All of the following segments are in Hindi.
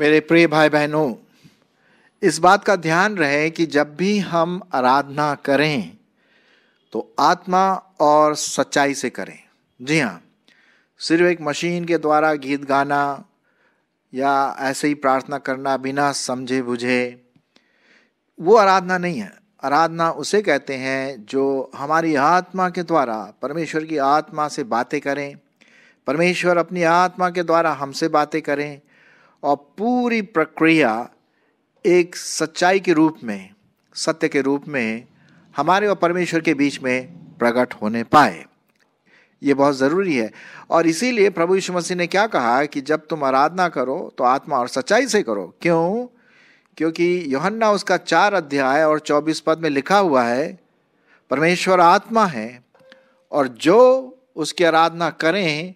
मेरे प्रिय भाई बहनों इस बात का ध्यान रहे कि जब भी हम आराधना करें तो आत्मा और सच्चाई से करें जी हाँ सिर्फ एक मशीन के द्वारा गीत गाना या ऐसे ही प्रार्थना करना बिना समझे बुझे वो आराधना नहीं है आराधना उसे कहते हैं जो हमारी आत्मा के द्वारा परमेश्वर की आत्मा से बातें करें परमेश्वर अपनी आत्मा के द्वारा हमसे बातें करें और पूरी प्रक्रिया एक सच्चाई के रूप में सत्य के रूप में हमारे और परमेश्वर के बीच में प्रकट होने पाए ये बहुत ज़रूरी है और इसीलिए प्रभु यीशु मसीह ने क्या कहा कि जब तुम आराधना करो तो आत्मा और सच्चाई से करो क्यों क्योंकि योहन्ना उसका चार अध्याय और चौबीस पद में लिखा हुआ है परमेश्वर आत्मा है और जो उसकी आराधना करें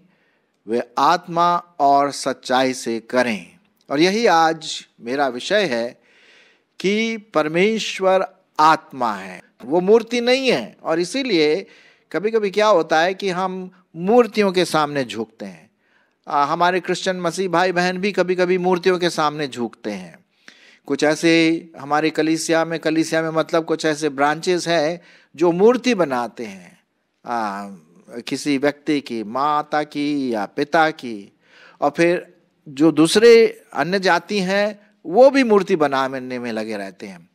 वे आत्मा और सच्चाई से करें और यही आज मेरा विषय है कि परमेश्वर आत्मा है वो मूर्ति नहीं है और इसीलिए कभी कभी क्या होता है कि हम मूर्तियों के सामने झुकते हैं आ, हमारे क्रिश्चियन मसीह भाई बहन भी कभी कभी मूर्तियों के सामने झुकते हैं कुछ ऐसे हमारे कलीसिया में कलीसिया में मतलब कुछ ऐसे ब्रांचेस हैं जो मूर्ति बनाते हैं आ, किसी व्यक्ति की माता की या पिता की और फिर जो दूसरे अन्य जाति हैं वो भी मूर्ति बनाने में लगे रहते हैं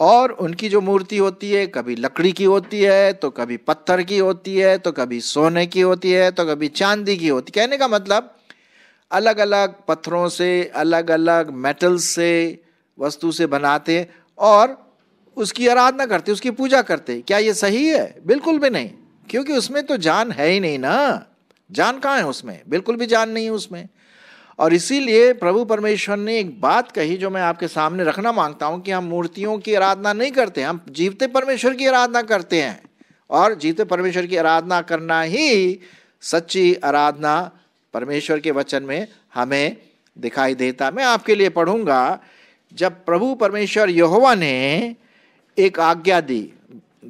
और उनकी जो मूर्ति होती है कभी लकड़ी की होती है तो कभी पत्थर की होती है तो कभी सोने की होती है तो कभी चांदी की होती कहने का मतलब अलग अलग पत्थरों से अलग अलग मेटल से वस्तु से बनाते और उसकी आराधना करते उसकी पूजा करते क्या ये सही है बिल्कुल भी नहीं क्योंकि उसमें तो जान है ही नहीं ना जान कहाँ है उसमें बिल्कुल भी जान नहीं है उसमें और इसीलिए प्रभु परमेश्वर ने एक बात कही जो मैं आपके सामने रखना मांगता हूँ कि हम मूर्तियों की आराधना नहीं करते हम जीवते परमेश्वर की आराधना करते हैं और जीवते परमेश्वर की आराधना करना ही सच्ची आराधना परमेश्वर के वचन में हमें दिखाई देता मैं आपके लिए पढ़ूंगा जब प्रभु परमेश्वर यहोवा ने एक आज्ञा दी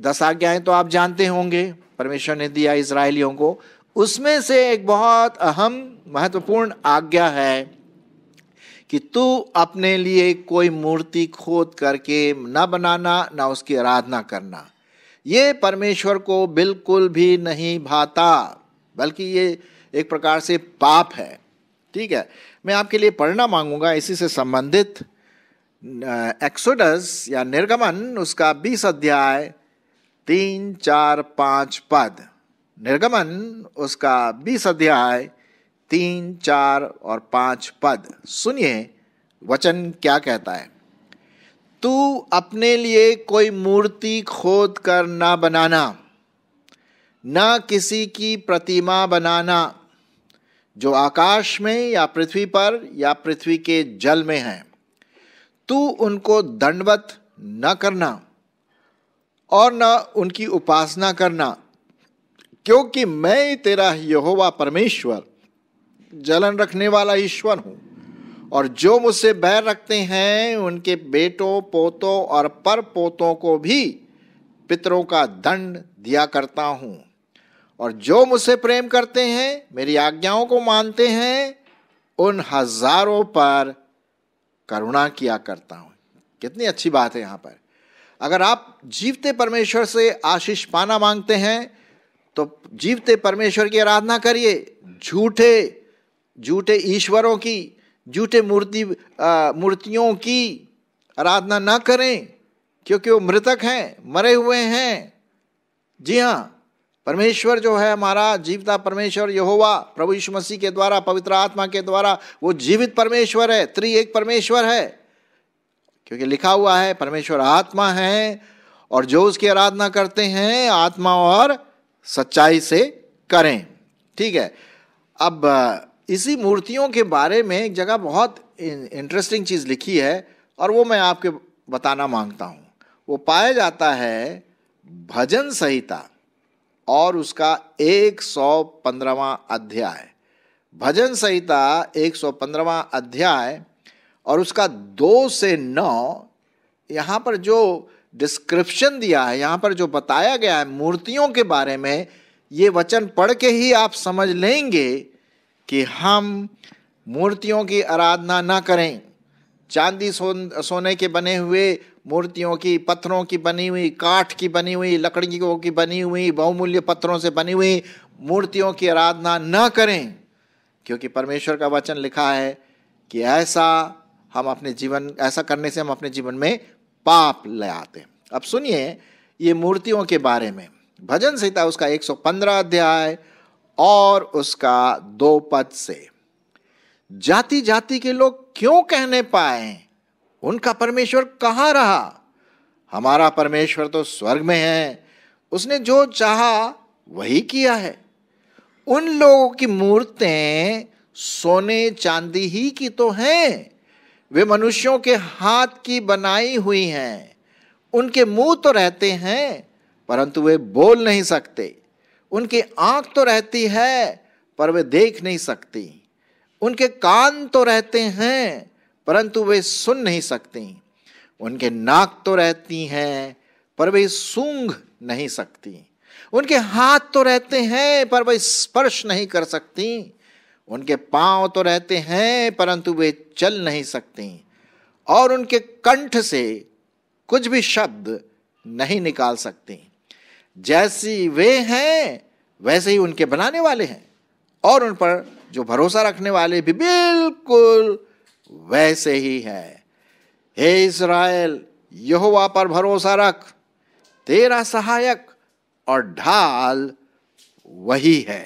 दस आज्ञाएं तो आप जानते होंगे परमेश्वर ने दिया इसराइलियों को उसमें से एक बहुत अहम महत्वपूर्ण आज्ञा है कि तू अपने लिए कोई मूर्ति खोद करके न बनाना न उसकी आराधना करना ये परमेश्वर को बिल्कुल भी नहीं भाता बल्कि ये एक प्रकार से पाप है ठीक है मैं आपके लिए पढ़ना मांगूंगा इसी से संबंधित एक्सोडस या निर्गमन उसका बीस अध्याय तीन चार पाँच पद निर्गमन उसका बीस अध्याय तीन चार और पांच पद सुनिए वचन क्या कहता है तू अपने लिए कोई मूर्ति खोद कर ना बनाना ना किसी की प्रतिमा बनाना जो आकाश में या पृथ्वी पर या पृथ्वी के जल में है तू उनको दंडवत न करना और न उनकी उपासना करना क्योंकि मैं तेरा यहोवा परमेश्वर जलन रखने वाला ईश्वर हूं और जो मुझसे बैर रखते हैं उनके बेटों पोतों और पर पोतों को भी पितरों का दंड दिया करता हूं और जो मुझसे प्रेम करते हैं मेरी आज्ञाओं को मानते हैं उन हजारों पर करुणा किया करता हूं कितनी अच्छी बात है यहां पर अगर आप जीवते परमेश्वर से आशीष पाना मांगते हैं तो जीवते परमेश्वर की आराधना करिए झूठे झूठे ईश्वरों की झूठे मूर्ति मूर्तियों की आराधना ना करें क्योंकि वो मृतक हैं मरे हुए हैं जी हाँ परमेश्वर जो है हमारा जीवता परमेश्वर यहोवा प्रभु यीशु मसीह के द्वारा पवित्र आत्मा के द्वारा वो जीवित परमेश्वर है त्रि एक परमेश्वर है क्योंकि लिखा हुआ है परमेश्वर आत्मा है और जो उसकी आराधना करते हैं आत्मा और सच्चाई से करें ठीक है अब इसी मूर्तियों के बारे में एक जगह बहुत इंटरेस्टिंग चीज़ लिखी है और वो मैं आपके बताना मांगता हूँ वो पाया जाता है भजन संहिता और उसका एक सौ पंद्रवा अध्याय भजन संहिता एक सौ पंद्रवा अध्याय और उसका दो से नौ यहाँ पर जो डिस्क्रिप्शन दिया है यहाँ पर जो बताया गया है मूर्तियों के बारे में ये वचन पढ़ के ही आप समझ लेंगे कि हम मूर्तियों की आराधना ना करें चांदी सो सोने के बने हुए मूर्तियों की पत्थरों की बनी हुई काठ की बनी हुई लकड़ियों की बनी हुई बहुमूल्य पत्थरों से बनी हुई मूर्तियों की आराधना न करें क्योंकि परमेश्वर का वचन लिखा है कि ऐसा हम अपने जीवन ऐसा करने से हम अपने जीवन में पाप ले हैं अब सुनिए ये मूर्तियों के बारे में भजन संहिता उसका 115 अध्याय और उसका दो पद से जाति जाति के लोग क्यों कहने पाए उनका परमेश्वर कहाँ रहा हमारा परमेश्वर तो स्वर्ग में है उसने जो चाहा वही किया है उन लोगों की मूर्तें सोने चांदी ही की तो हैं वे मनुष्यों के हाथ की बनाई हुई हैं उनके मुंह तो रहते हैं परंतु वे बोल नहीं सकते उनकी आंख तो रहती है पर वे देख नहीं सकती उनके कान तो रहते हैं परंतु वे सुन नहीं सकती उनके नाक तो रहती हैं पर वे सूंघ नहीं सकती उनके हाथ तो रहते हैं पर वे स्पर्श नहीं कर सकती उनके पांव तो रहते हैं परंतु वे चल नहीं सकते और उनके कंठ से कुछ भी शब्द नहीं निकाल सकते जैसी वे हैं वैसे ही उनके बनाने वाले हैं और उन पर जो भरोसा रखने वाले भी बिल्कुल वैसे ही है हे इसराइल यहोवा पर भरोसा रख तेरा सहायक और ढाल वही है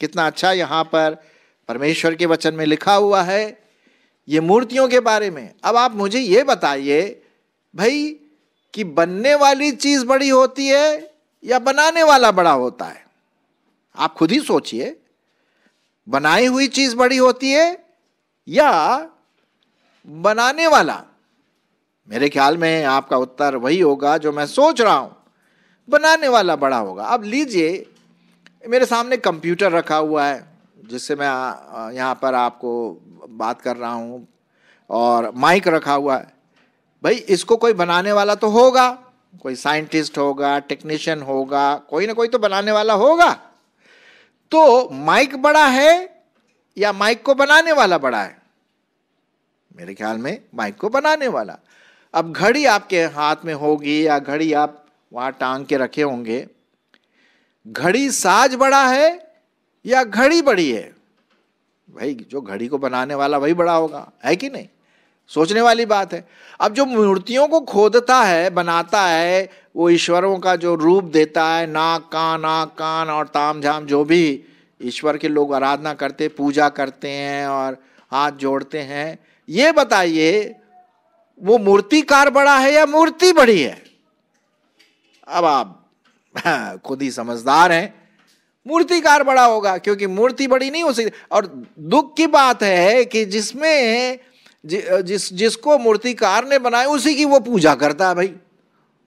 कितना अच्छा यहाँ पर परमेश्वर के वचन में लिखा हुआ है ये मूर्तियों के बारे में अब आप मुझे ये बताइए भाई कि बनने वाली चीज बड़ी होती है या बनाने वाला बड़ा होता है आप खुद ही सोचिए बनाई हुई चीज बड़ी होती है या बनाने वाला मेरे ख्याल में आपका उत्तर वही होगा जो मैं सोच रहा हूं बनाने वाला बड़ा होगा अब लीजिए मेरे सामने कंप्यूटर रखा हुआ है जिससे मैं यहाँ पर आपको बात कर रहा हूँ और माइक रखा हुआ है भाई इसको कोई बनाने वाला तो होगा कोई साइंटिस्ट होगा टेक्नीशियन होगा कोई ना कोई तो बनाने वाला होगा तो माइक बड़ा है या माइक को बनाने वाला बड़ा है मेरे ख्याल में माइक को बनाने वाला अब घड़ी आपके हाथ में होगी या घड़ी आप वहां टांग के रखे होंगे घड़ी साज बड़ा है या घड़ी बड़ी है भाई जो घड़ी को बनाने वाला वही बड़ा होगा है कि नहीं सोचने वाली बात है अब जो मूर्तियों को खोदता है बनाता है वो ईश्वरों का जो रूप देता है नाक कान आँख कान और ताम झाम जो भी ईश्वर के लोग आराधना करते पूजा करते हैं और हाथ जोड़ते हैं ये बताइए वो मूर्तिकार बड़ा है या मूर्ति बड़ी है अब आप खुद ही समझदार हैं मूर्तिकार बड़ा होगा क्योंकि मूर्ति बड़ी नहीं हो सकती और दुख की बात है कि जिसमें जि, जिस जिसको मूर्तिकार ने बनाया उसी की वो पूजा करता है भाई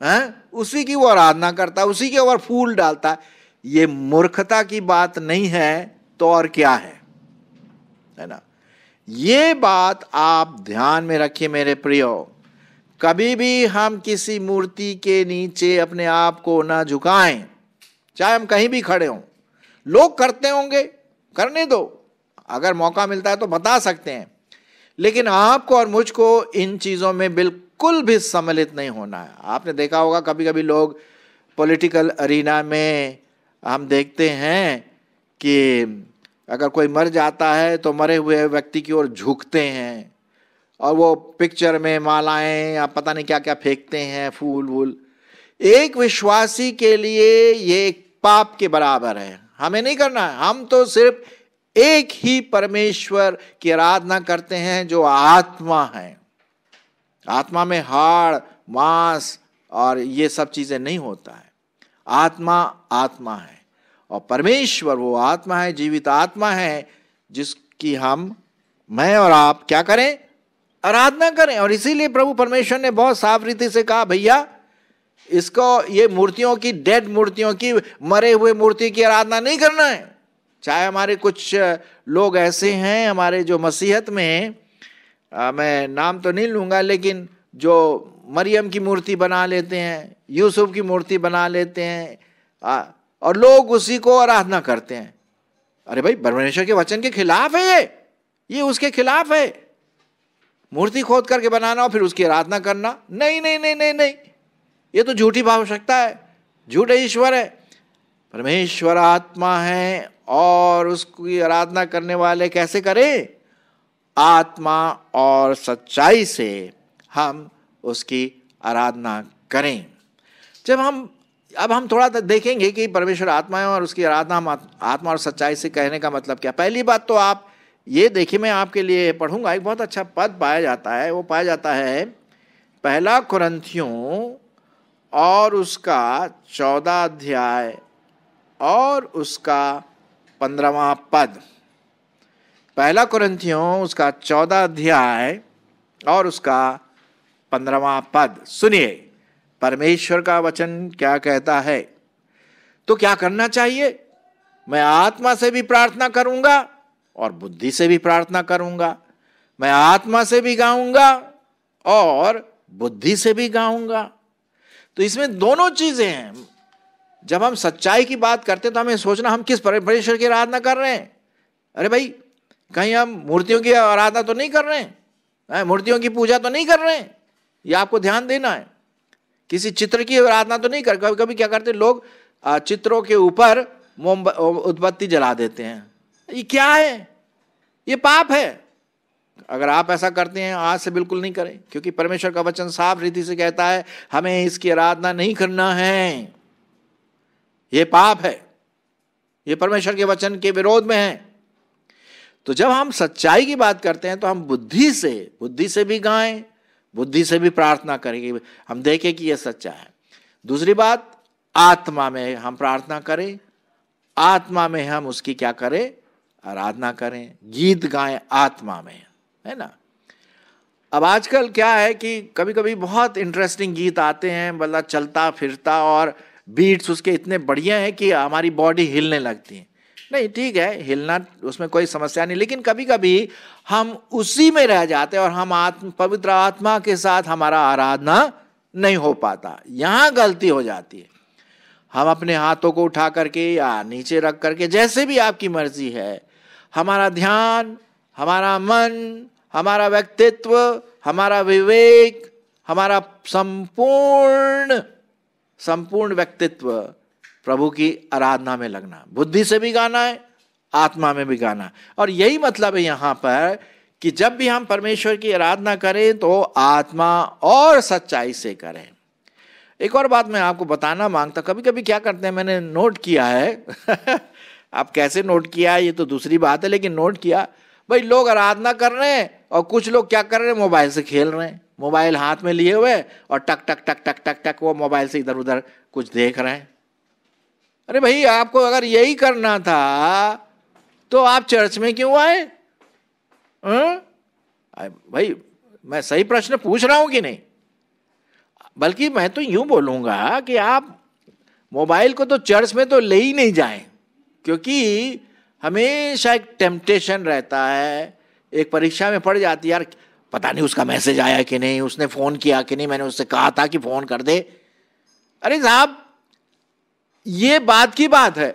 है उसी की वो आराधना करता है उसी के ऊपर फूल डालता है ये मूर्खता की बात नहीं है तो और क्या है है ना ये बात आप ध्यान में रखिए मेरे प्रियो कभी भी हम किसी मूर्ति के नीचे अपने आप को ना झुकाएं चाहे हम कहीं भी खड़े हों लोग करते होंगे करने दो अगर मौका मिलता है तो बता सकते हैं लेकिन आपको और मुझको इन चीज़ों में बिल्कुल भी सम्मिलित नहीं होना है आपने देखा होगा कभी कभी लोग पॉलिटिकल अरीना में हम देखते हैं कि अगर कोई मर जाता है तो मरे हुए व्यक्ति की ओर झुकते हैं और वो पिक्चर में मालाएं या पता नहीं क्या क्या फेंकते हैं फूल वूल एक विश्वासी के लिए ये एक पाप के बराबर है हमें नहीं करना है हम तो सिर्फ एक ही परमेश्वर की आराधना करते हैं जो आत्मा है आत्मा में हाड़ मांस और ये सब चीजें नहीं होता है आत्मा आत्मा है और परमेश्वर वो आत्मा है जीवित आत्मा है जिसकी हम मैं और आप क्या करें आराधना करें और इसीलिए प्रभु परमेश्वर ने बहुत साफ रीति से कहा भैया इसको ये मूर्तियों की डेड मूर्तियों की मरे हुए मूर्ति की आराधना नहीं करना है चाहे हमारे कुछ लोग ऐसे हैं हमारे जो मसीहत में हैं मैं नाम तो नहीं लूँगा लेकिन जो मरियम की मूर्ति बना लेते हैं यूसुफ की मूर्ति बना लेते हैं आ, और लोग उसी को आराधना करते हैं अरे भाई परमेश्वर के वचन के खिलाफ है ये ये उसके खिलाफ है मूर्ति खोद करके बनाना और फिर उसकी आराधना करना नहीं नहीं नहीं नहीं नहीं ये तो झूठी भाव सकता है झूठ ईश्वर है परमेश्वर आत्मा है और उसकी आराधना करने वाले कैसे करें आत्मा और सच्चाई से हम उसकी आराधना करें जब हम अब हम थोड़ा देखेंगे कि परमेश्वर आत्मा है और उसकी आराधना हम आत्मा और सच्चाई से कहने का मतलब क्या पहली बात तो आप ये देखिए मैं आपके लिए पढ़ूंगा एक बहुत अच्छा पद पाया जाता है वो पाया जाता है पहला कुरंथियों और उसका चौदह अध्याय और उसका पंद्रवा पद पहला कुरंथियों उसका चौदह अध्याय और उसका पंद्रहवा पद सुनिए परमेश्वर का वचन क्या कहता है तो क्या करना चाहिए मैं आत्मा से भी प्रार्थना करूंगा और बुद्धि से भी प्रार्थना करूंगा मैं आत्मा से भी गाऊंगा और बुद्धि से भी गाऊंगा तो इसमें दोनों चीजें हैं जब हम सच्चाई की बात करते हैं तो हमें सोचना हम किस परमेश्वर की आराधना कर रहे हैं अरे भाई कहीं हम मूर्तियों की आराधना तो नहीं कर रहे हैं मूर्तियों की पूजा तो नहीं कर रहे हैं ये आपको ध्यान देना है किसी चित्र की आराधना तो नहीं कर कभी कभी क्या करते लोग चित्रों के ऊपर मोम उत्पत्ति जला देते हैं ये क्या है ये पाप है अगर आप ऐसा करते हैं आज से बिल्कुल नहीं करें क्योंकि परमेश्वर का वचन साफ रीति से कहता है हमें इसकी आराधना नहीं करना है ये पाप है ये परमेश्वर के वचन के विरोध में है तो जब हम सच्चाई की बात करते हैं तो हम बुद्धि से बुद्धि से भी गाएं बुद्धि से भी प्रार्थना करेंगे हम देखें कि यह सच्चा है दूसरी बात आत्मा में हम प्रार्थना करें आत्मा में हम उसकी क्या करें आराधना करें गीत गाएं आत्मा में है ना अब आजकल क्या है कि कभी कभी बहुत इंटरेस्टिंग गीत आते हैं मतलब चलता फिरता और बीट्स उसके इतने बढ़िया हैं कि हमारी बॉडी हिलने लगती है नहीं ठीक है हिलना उसमें कोई समस्या नहीं लेकिन कभी कभी हम उसी में रह जाते हैं और हम आत्म पवित्र आत्मा के साथ हमारा आराधना नहीं हो पाता यहाँ गलती हो जाती है हम अपने हाथों को उठा करके या नीचे रख करके जैसे भी आपकी मर्जी है हमारा ध्यान हमारा मन हमारा व्यक्तित्व हमारा विवेक हमारा संपूर्ण संपूर्ण व्यक्तित्व प्रभु की आराधना में लगना बुद्धि से भी गाना है आत्मा में भी गाना और यही मतलब है यहाँ पर कि जब भी हम परमेश्वर की आराधना करें तो आत्मा और सच्चाई से करें एक और बात मैं आपको बताना मांगता कभी कभी क्या करते हैं मैंने नोट किया है आप कैसे नोट किया ये तो दूसरी बात है लेकिन नोट किया भाई लोग आराधना कर रहे हैं और कुछ लोग क्या कर रहे हैं मोबाइल से खेल रहे हैं मोबाइल हाथ में लिए हुए और टक टक टक टक टक टक वो मोबाइल से इधर उधर कुछ देख रहे हैं अरे भाई आपको अगर यही करना था तो आप चर्च में क्यों आए हम्म? भाई मैं सही प्रश्न पूछ रहा हूं कि नहीं बल्कि मैं तो यूं बोलूंगा कि आप मोबाइल को तो चर्च में तो ले ही नहीं जाए क्योंकि हमेशा एक टेम्पटेशन रहता है एक परीक्षा में पड़ जाती यार पता नहीं उसका मैसेज आया कि नहीं उसने फ़ोन किया कि नहीं मैंने उससे कहा था कि फ़ोन कर दे अरे साहब ये बात की बात है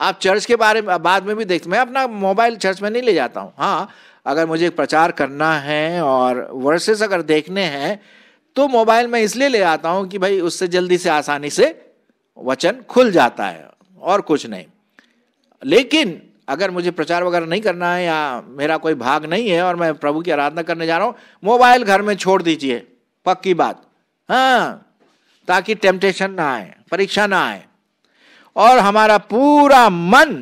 आप चर्च के बारे में बाद में भी देखते मैं अपना मोबाइल चर्च में नहीं ले जाता हूँ हाँ अगर मुझे प्रचार करना है और वर्सेस अगर देखने हैं तो मोबाइल में इसलिए ले आता हूँ कि भाई उससे जल्दी से आसानी से वचन खुल जाता है और कुछ नहीं लेकिन अगर मुझे प्रचार वगैरह नहीं करना है या मेरा कोई भाग नहीं है और मैं प्रभु की आराधना करने जा रहा हूँ मोबाइल घर में छोड़ दीजिए पक्की बात हाँ ताकि टेम्पटेशन ना आए परीक्षा ना आए और हमारा पूरा मन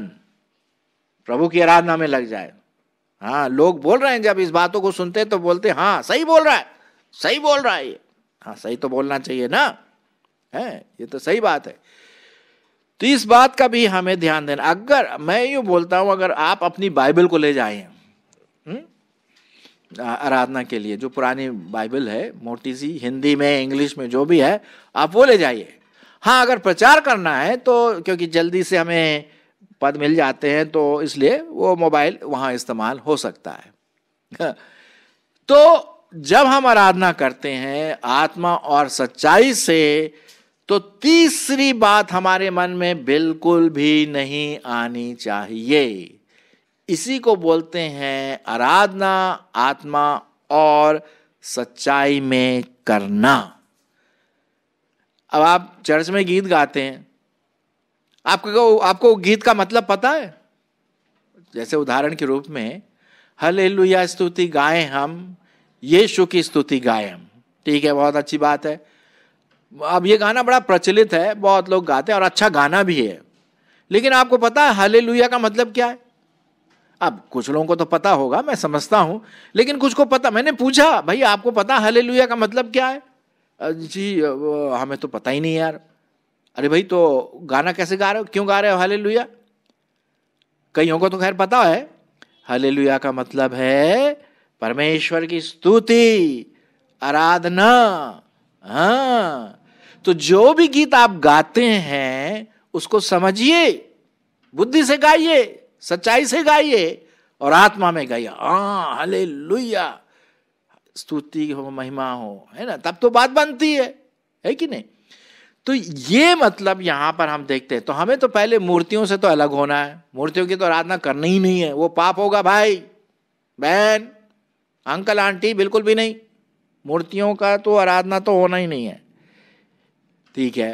प्रभु की आराधना में लग जाए हाँ लोग बोल रहे हैं जब इस बातों को सुनते हैं तो बोलते हैं हाँ सही बोल रहा है सही बोल रहा है ये हाँ सही तो बोलना चाहिए ना है ये तो सही बात है तो इस बात का भी हमें ध्यान देना अगर मैं यू बोलता हूं अगर आप अपनी बाइबल को ले जाए हम्म, आराधना के लिए जो पुरानी बाइबल है मोटी सी हिंदी में इंग्लिश में जो भी है आप वो ले जाइए हाँ अगर प्रचार करना है तो क्योंकि जल्दी से हमें पद मिल जाते हैं तो इसलिए वो मोबाइल वहां इस्तेमाल हो सकता है तो जब हम आराधना करते हैं आत्मा और सच्चाई से तो तीसरी बात हमारे मन में बिल्कुल भी नहीं आनी चाहिए इसी को बोलते हैं आराधना आत्मा और सच्चाई में करना अब आप चर्च में गीत गाते हैं आपको आपको गीत का मतलब पता है जैसे उदाहरण के रूप में हले स्तुति गाएं हम यीशु की स्तुति गाएं हम ठीक है बहुत अच्छी बात है अब ये गाना बड़ा प्रचलित है बहुत लोग गाते हैं और अच्छा गाना भी है लेकिन आपको पता है हले लुया का मतलब क्या है अब कुछ लोगों को तो पता होगा मैं समझता हूँ लेकिन कुछ को पता मैंने पूछा भाई आपको पता हले लुया का मतलब क्या है जी हमें तो पता ही नहीं यार अरे भाई तो गाना कैसे गा रहे हो क्यों गा रहे हो हले लुया कईयों को तो खैर पता है हले लुया का मतलब है परमेश्वर की स्तुति आराधना हाँ तो जो भी गीत आप गाते हैं उसको समझिए बुद्धि से गाइए सच्चाई से गाइए और आत्मा में गाइए आ हाँ, हले लुया स्तुति हो महिमा हो है ना तब तो बात बनती है है कि नहीं तो ये मतलब यहाँ पर हम देखते हैं तो हमें तो पहले मूर्तियों से तो अलग होना है मूर्तियों की तो आराधना करनी ही नहीं है वो पाप होगा भाई बहन अंकल आंटी बिल्कुल भी नहीं मूर्तियों का तो आराधना तो होना ही नहीं है ठीक है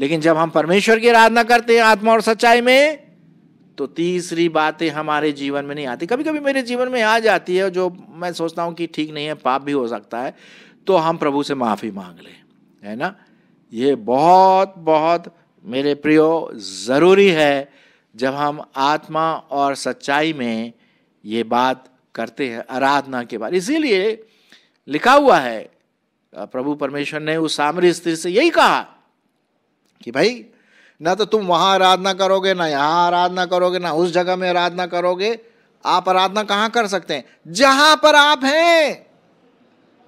लेकिन जब हम परमेश्वर की आराधना करते हैं आत्मा और सच्चाई में तो तीसरी बातें हमारे जीवन में नहीं आती कभी कभी मेरे जीवन में आ जाती है जो मैं सोचता हूँ कि ठीक नहीं है पाप भी हो सकता है तो हम प्रभु से माफ़ी मांग लें है ना ये बहुत बहुत मेरे प्रियो ज़रूरी है जब हम आत्मा और सच्चाई में ये बात करते हैं आराधना के बारे इसीलिए लिखा हुआ है प्रभु परमेश्वर ने उस सामरी स्त्री से यही कहा कि भाई ना तो तुम वहां आराधना करोगे ना यहां आराधना करोगे ना उस जगह में आराधना करोगे आप आराधना कहां कर सकते हैं जहां पर आप हैं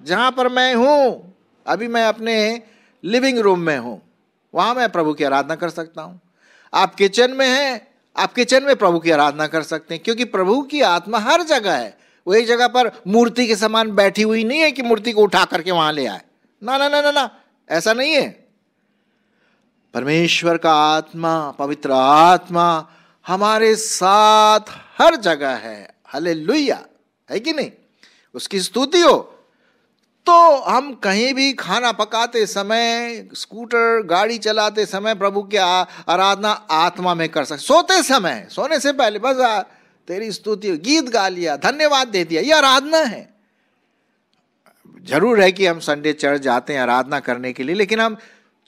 जहां पर मैं हूं अभी मैं अपने लिविंग रूम में हूं वहां मैं प्रभु की आराधना कर सकता हूं आप किचन में हैं आप किचन में प्रभु की आराधना कर सकते हैं क्योंकि प्रभु की आत्मा हर जगह है वो एक जगह पर मूर्ति के समान बैठी हुई नहीं है कि मूर्ति को उठा करके वहां ले आए ना ना ना ना ना ऐसा नहीं है परमेश्वर का आत्मा पवित्र आत्मा हमारे साथ हर जगह है हले है कि नहीं उसकी स्तुति हो तो हम कहीं भी खाना पकाते समय स्कूटर गाड़ी चलाते समय प्रभु की आराधना आत्मा में कर सकते सोते समय सोने से पहले बस तेरी स्तुति गीत गा लिया धन्यवाद दे दिया ये आराधना है जरूर है कि हम संडे चर्च जाते हैं आराधना करने के लिए लेकिन हम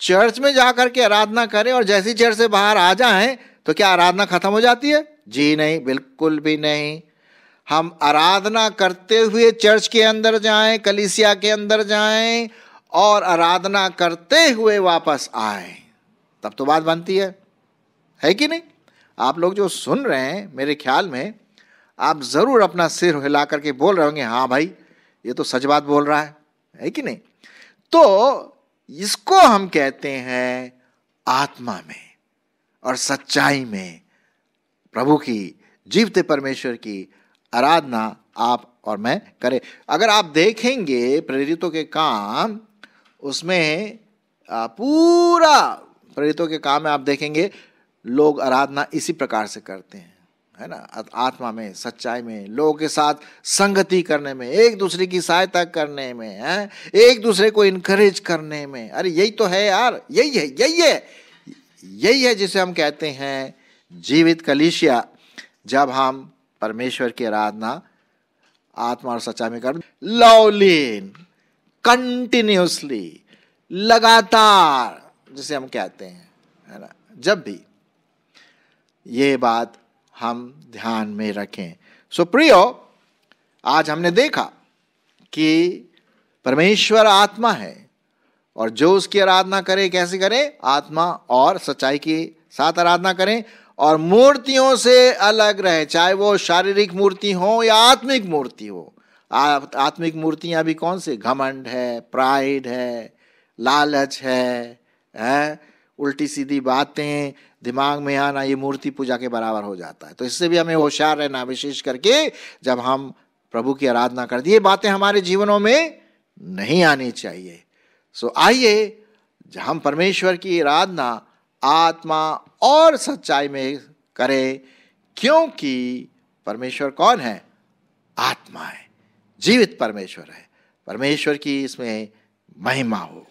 चर्च में जा करके आराधना करें और जैसी चर्च से बाहर आ जाए तो क्या आराधना खत्म हो जाती है जी नहीं बिल्कुल भी नहीं हम आराधना करते हुए चर्च के अंदर जाएं कलिसिया के अंदर जाएं और आराधना करते हुए वापस आए तब तो बात बनती है है कि नहीं आप लोग जो सुन रहे हैं मेरे ख्याल में आप ज़रूर अपना सिर हिला करके बोल रहे होंगे हाँ भाई ये तो सच बात बोल रहा है है कि नहीं तो इसको हम कहते हैं आत्मा में और सच्चाई में प्रभु की जीवते परमेश्वर की आराधना आप और मैं करें अगर आप देखेंगे प्रेरितों के काम उसमें पूरा प्रेरितों के काम में आप देखेंगे लोग आराधना इसी प्रकार से करते हैं है ना आत्मा में सच्चाई में लोगों के साथ संगति करने में एक दूसरे की सहायता करने में है एक दूसरे को इनकरेज करने में अरे यही तो है यार यही है यही है यही है जिसे हम कहते हैं जीवित कलिशिया जब हम परमेश्वर की आराधना आत्मा और सच्चाई में कर लवलीन कंटिन्यूसली लगातार जिसे हम कहते हैं है ना जब भी ये बात हम ध्यान में रखें सुप्रियो आज हमने देखा कि परमेश्वर आत्मा है और जो उसकी आराधना करे कैसे करे आत्मा और सच्चाई के साथ आराधना करें और मूर्तियों से अलग रहे चाहे वो शारीरिक मूर्ति हो या आत्मिक मूर्ति हो आत्मिक मूर्तियां भी कौन से घमंड है प्राइड है लालच है, है उल्टी सीधी बातें दिमाग में आना ये मूर्ति पूजा के बराबर हो जाता है तो इससे भी हमें होशियार रहना विशेष करके जब हम प्रभु की आराधना कर दी ये बातें हमारे जीवनों में नहीं आनी चाहिए सो आइए हम परमेश्वर की आराधना आत्मा और सच्चाई में करें क्योंकि परमेश्वर कौन है आत्मा है जीवित परमेश्वर है परमेश्वर की इसमें महिमा हो